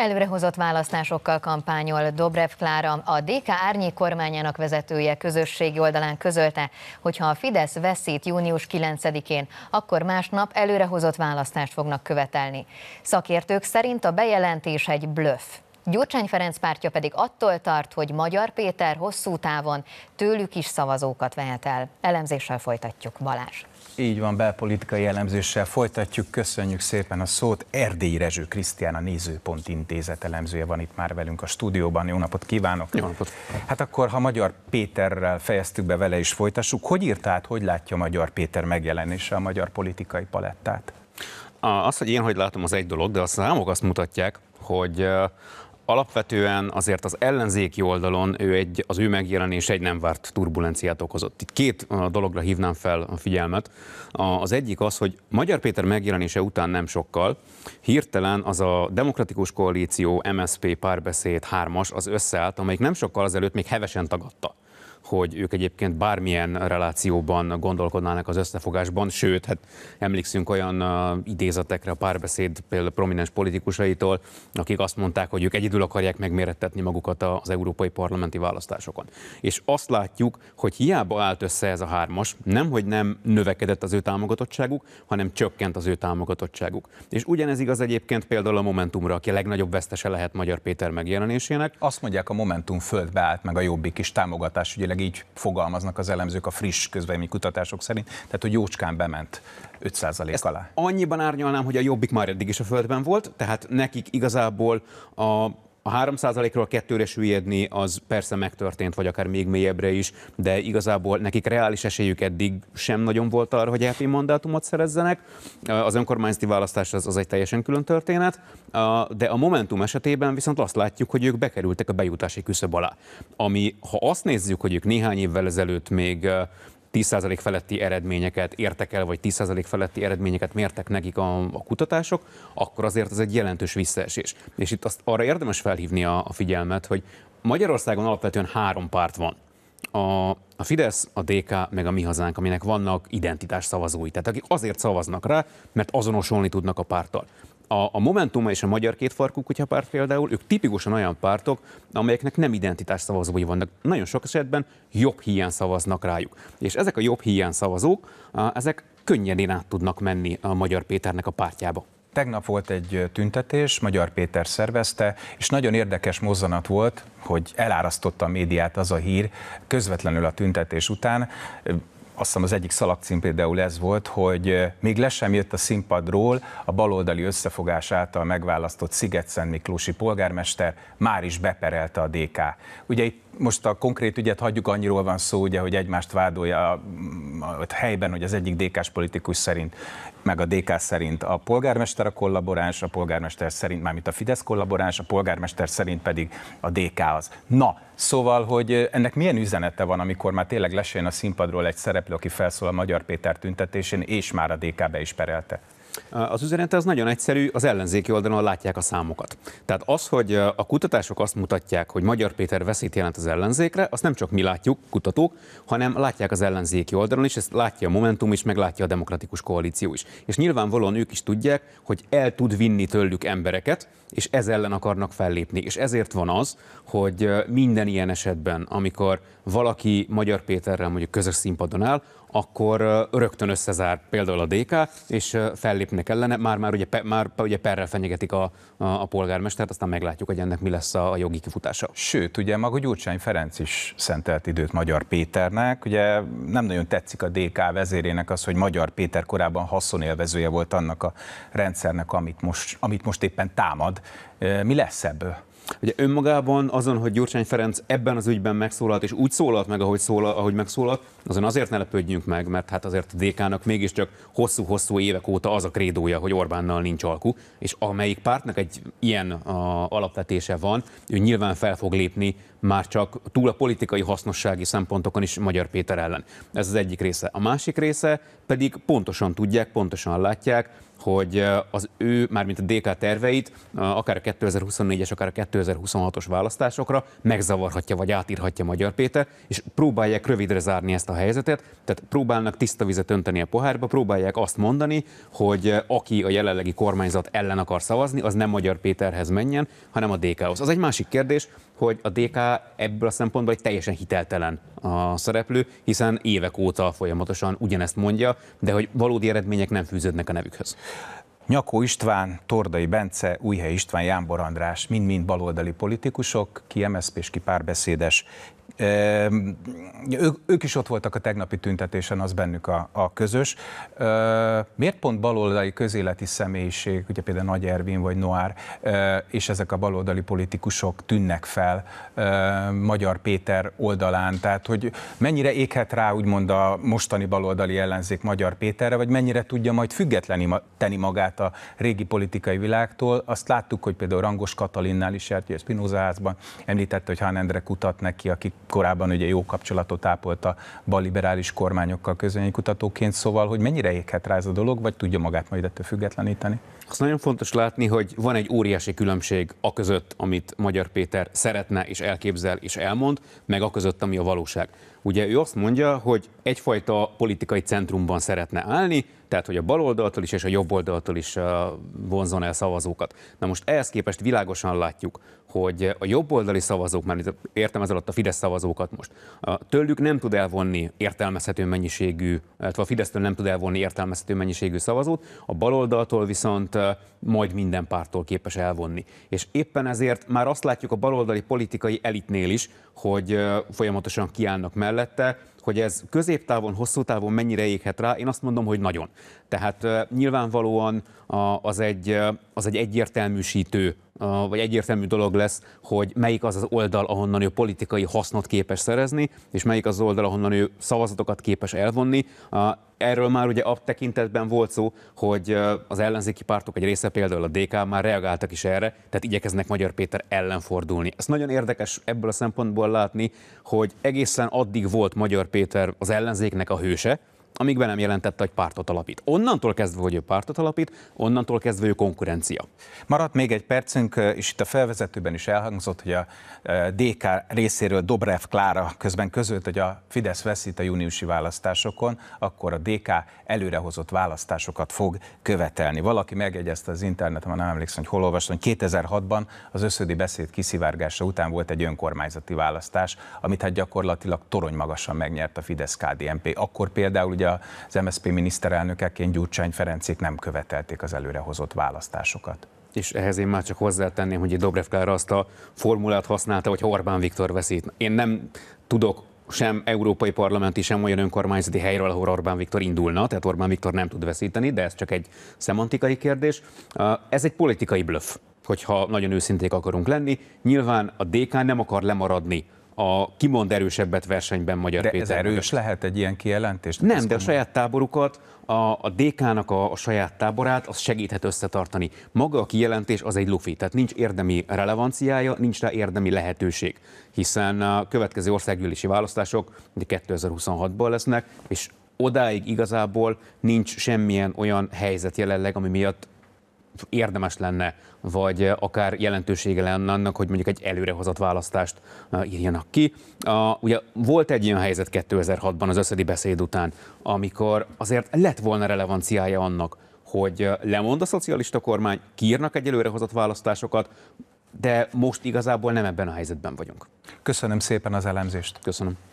Előrehozott választásokkal kampányol Dobrev Klára, a DK árnyék kormányának vezetője közösségi oldalán közölte, hogy ha a Fidesz veszít június 9-én, akkor másnap előrehozott választást fognak követelni. Szakértők szerint a bejelentés egy blöff. Gyurcsány Ferenc pártja pedig attól tart, hogy Magyar Péter hosszú távon tőlük is szavazókat vehet el. Elemzéssel folytatjuk, Balázs. Így van, belpolitikai elemzéssel folytatjuk. Köszönjük szépen a szót. Erdély Rezső Krisztián, a Nézőpont Intézet elemzője van itt már velünk a stúdióban. Jó napot kívánok! Jó napot! Hát akkor, ha Magyar Péterrel fejeztük be, vele is folytassuk. Hogy írt át, hogy látja Magyar Péter megjelenése a magyar politikai palettát? Az, hogy én hogy látom, az egy dolog, de a számok azt mutatják, hogy alapvetően azért az ellenzéki oldalon ő egy, az ő megjelenés egy nem várt turbulenciát okozott. Itt két dologra hívnám fel a figyelmet. Az egyik az, hogy Magyar Péter megjelenése után nem sokkal hirtelen az a Demokratikus Koalíció, MSP párbeszéd hármas az összeállt, amelyik nem sokkal azelőtt még hevesen tagadta hogy ők egyébként bármilyen relációban gondolkodnának az összefogásban, sőt, hát emlékszünk olyan idézetekre a párbeszéd például prominens politikusaitól, akik azt mondták, hogy ők egyedül akarják megmérettetni magukat az európai parlamenti választásokon. És azt látjuk, hogy hiába állt össze ez a hármas, nem, hogy nem növekedett az ő támogatottságuk, hanem csökkent az ő támogatottságuk. És ugyanez igaz egyébként például a Momentumra, aki a legnagyobb vesztese lehet Magyar Péter megjelenésének. Azt mondják, a Momentum földbe állt meg a jobbik is támogatás, ugye főleg így fogalmaznak az elemzők a friss közvélemény kutatások szerint, tehát hogy jócskán bement 5% Ezt alá. Annyiban árnyalnám, hogy a jobbik már eddig is a földben volt, tehát nekik igazából a a 3%-ról kettőre süllyedni az persze megtörtént, vagy akár még mélyebbre is, de igazából nekik reális esélyük eddig sem nagyon volt arra, hogy EP mandátumot szerezzenek. Az önkormányzati választás az, az egy teljesen külön történet, de a Momentum esetében viszont azt látjuk, hogy ők bekerültek a bejutási küszöb alá. Ami, ha azt nézzük, hogy ők néhány évvel ezelőtt még 10% feletti eredményeket értek el, vagy 10% feletti eredményeket mértek nekik a, a kutatások, akkor azért ez egy jelentős visszaesés. És itt azt arra érdemes felhívni a, a figyelmet, hogy Magyarországon alapvetően három párt van. A, a Fidesz, a DK, meg a Mi Hazánk, aminek vannak identitás szavazói, tehát akik azért szavaznak rá, mert azonosulni tudnak a párttal a, a Momentum és a Magyar Kétfarkú Kutyapárt például, ők tipikusan olyan pártok, amelyeknek nem identitás szavazói vannak. Nagyon sok esetben jobb hiány szavaznak rájuk. És ezek a jobb hiány szavazók, ezek könnyedén át tudnak menni a Magyar Péternek a pártjába. Tegnap volt egy tüntetés, Magyar Péter szervezte, és nagyon érdekes mozzanat volt, hogy elárasztotta a médiát az a hír közvetlenül a tüntetés után azt hiszem az egyik szalakcím például ez volt, hogy még le sem jött a színpadról a baloldali összefogás által megválasztott sziget Miklósi polgármester, már is beperelte a DK. Ugye itt most a konkrét ügyet hagyjuk, annyiról van szó, ugye, hogy egymást vádolja a ott helyben, hogy az egyik dk politikus szerint, meg a DK szerint a polgármester a kollaboráns, a polgármester szerint, mármint a Fidesz kollaboráns, a polgármester szerint pedig a DK az. Na, szóval, hogy ennek milyen üzenete van, amikor már tényleg lesen a színpadról egy szereplő, aki felszól a Magyar Péter tüntetésén, és már a DK be is perelte? Az üzenete az nagyon egyszerű, az ellenzéki oldalon látják a számokat. Tehát az, hogy a kutatások azt mutatják, hogy Magyar Péter veszít jelent az ellenzékre, azt nem csak mi látjuk, kutatók, hanem látják az ellenzéki oldalon is, ezt látja a Momentum is, meg látja a Demokratikus Koalíció is. És nyilvánvalóan ők is tudják, hogy el tud vinni tőlük embereket, és ez ellen akarnak fellépni. És ezért van az, hogy minden ilyen esetben, amikor valaki Magyar Péterrel mondjuk közös színpadon áll, akkor rögtön összezár például a DK, és fellépnek ellene, már, már, ugye, már ugye perrel fenyegetik a, a, a polgármestert, aztán meglátjuk, hogy ennek mi lesz a, a jogi kifutása. Sőt, ugye maga Gyurcsány Ferenc is szentelt időt Magyar Péternek, ugye nem nagyon tetszik a DK vezérének az, hogy Magyar Péter korábban haszonélvezője volt annak a rendszernek, amit most, amit most éppen támad. Mi lesz ebből? Ugye önmagában azon, hogy Gyurcsány Ferenc ebben az ügyben megszólalt, és úgy szólalt meg, ahogy, szólalt, ahogy megszólalt, azon azért ne lepődjünk meg, mert hát azért a DK-nak mégiscsak hosszú-hosszú évek óta az a krédója, hogy Orbánnal nincs alku, és amelyik pártnak egy ilyen a, alapvetése van, ő nyilván fel fog lépni már csak túl a politikai hasznossági szempontokon is Magyar Péter ellen. Ez az egyik része. A másik része pedig pontosan tudják, pontosan látják, hogy eh, az ő, mármint a DK terveit, eh, akár a 2024-es, akár a 2026-os választásokra megzavarhatja vagy átírhatja Magyar Péter, és próbálják rövidre zárni ezt a helyzetet, tehát próbálnak tiszta vizet önteni a pohárba, próbálják azt mondani, hogy eh, aki a jelenlegi kormányzat ellen akar szavazni, az nem Magyar Péterhez menjen, hanem a DK-hoz. Az egy másik kérdés, hogy a DK ebből a szempontból egy teljesen hiteltelen a szereplő, hiszen évek óta folyamatosan ugyanezt mondja, de hogy valódi eredmények nem fűződnek a nevükhöz. Nyakó István, Tordai Bence, Újhely István, Jánbor András, mind-mind baloldali politikusok, ki MSZP és ki párbeszédes. Ehm, ők, ők is ott voltak a tegnapi tüntetésen, az bennük a, a közös. Ehm, miért pont baloldali közéleti személyiség, ugye például Nagy Ervin vagy Noár, ehm, és ezek a baloldali politikusok tűnnek fel Magyar Péter oldalán? Tehát, hogy mennyire éghet rá úgymond a mostani baloldali ellenzék Magyar Péterre, vagy mennyire tudja majd függetleni tenni magát a régi politikai világtól. Azt láttuk, hogy például Rangos Katalinnál is járt, ugye Spinoza házban említette, hogy Hán kutat neki, aki korábban ugye jó kapcsolatot ápolt a balliberális kormányokkal közönyi kutatóként, szóval, hogy mennyire éghet rá ez a dolog, vagy tudja magát majd ettől függetleníteni? Azt nagyon fontos látni, hogy van egy óriási különbség a között, amit Magyar Péter szeretne és elképzel és elmond, meg a között, ami a valóság. Ugye ő azt mondja, hogy egyfajta politikai centrumban szeretne állni, tehát hogy a baloldaltól is és a jobb oldaltól is vonzon el szavazókat. Na most ehhez képest világosan látjuk, hogy a jobboldali szavazók, mert értem ez alatt a Fidesz szavazókat most, tőlük nem tud elvonni értelmezhető mennyiségű, illetve a Fidesztől nem tud elvonni értelmezhető mennyiségű szavazót, a baloldaltól viszont majd minden pártól képes elvonni. És éppen ezért már azt látjuk a baloldali politikai elitnél is, hogy folyamatosan kiállnak mellette, hogy ez középtávon, hosszú távon mennyire éghet rá, én azt mondom, hogy nagyon. Tehát nyilvánvalóan az egy, az egy egyértelműsítő vagy egyértelmű dolog lesz, hogy melyik az az oldal, ahonnan ő politikai hasznot képes szerezni, és melyik az, az oldal, ahonnan ő szavazatokat képes elvonni erről már ugye a tekintetben volt szó, hogy az ellenzéki pártok egy része, például a DK már reagáltak is erre, tehát igyekeznek Magyar Péter ellen fordulni. Ez nagyon érdekes ebből a szempontból látni, hogy egészen addig volt Magyar Péter az ellenzéknek a hőse, amíg be nem jelentette, hogy pártot alapít. Onnantól kezdve, hogy ő pártot alapít, onnantól kezdve ő konkurencia. Maradt még egy percünk, és itt a felvezetőben is elhangzott, hogy a DK részéről Dobrev Klára közben közölt, hogy a Fidesz veszít a júniusi választásokon, akkor a DK előrehozott választásokat fog követelni. Valaki megjegyezte az interneten, ha nem emlékszem, hogy hol olvastam, hogy 2006-ban az összödi beszéd kiszivárgása után volt egy önkormányzati választás, amit hát gyakorlatilag torony magasan megnyert a fidesz KDMP. Akkor például hogy az MSZP miniszterelnökeként Gyurcsány Ferencék nem követelték az előrehozott választásokat. És ehhez én már csak hozzátenném, hogy Dobrev Klára azt a formulát használta, hogy Orbán Viktor veszít. Én nem tudok sem európai parlamenti, sem olyan önkormányzati helyről, ahol Orbán Viktor indulna, tehát Orbán Viktor nem tud veszíteni, de ez csak egy szemantikai kérdés. Ez egy politikai blöff, hogyha nagyon őszinték akarunk lenni. Nyilván a DK nem akar lemaradni a kimond erősebbet versenyben Magyar de Péter. ez erős mögött. lehet egy ilyen kijelentés? Nem, de a saját táborukat, a, a DK-nak a, a saját táborát, az segíthet összetartani. Maga a kijelentés az egy lufi, tehát nincs érdemi relevanciája, nincs rá érdemi lehetőség, hiszen a következő országgyűlési választások 2026-ban lesznek, és odáig igazából nincs semmilyen olyan helyzet jelenleg, ami miatt érdemes lenne, vagy eh, akár jelentősége lenne annak, hogy mondjuk egy előrehozott választást eh, írjanak ki. A, ugye volt egy ilyen helyzet 2006-ban az összedi beszéd után, amikor azért lett volna relevanciája annak, hogy eh, lemond a szocialista kormány, kiírnak egy előrehozott választásokat, de most igazából nem ebben a helyzetben vagyunk. Köszönöm szépen az elemzést. Köszönöm.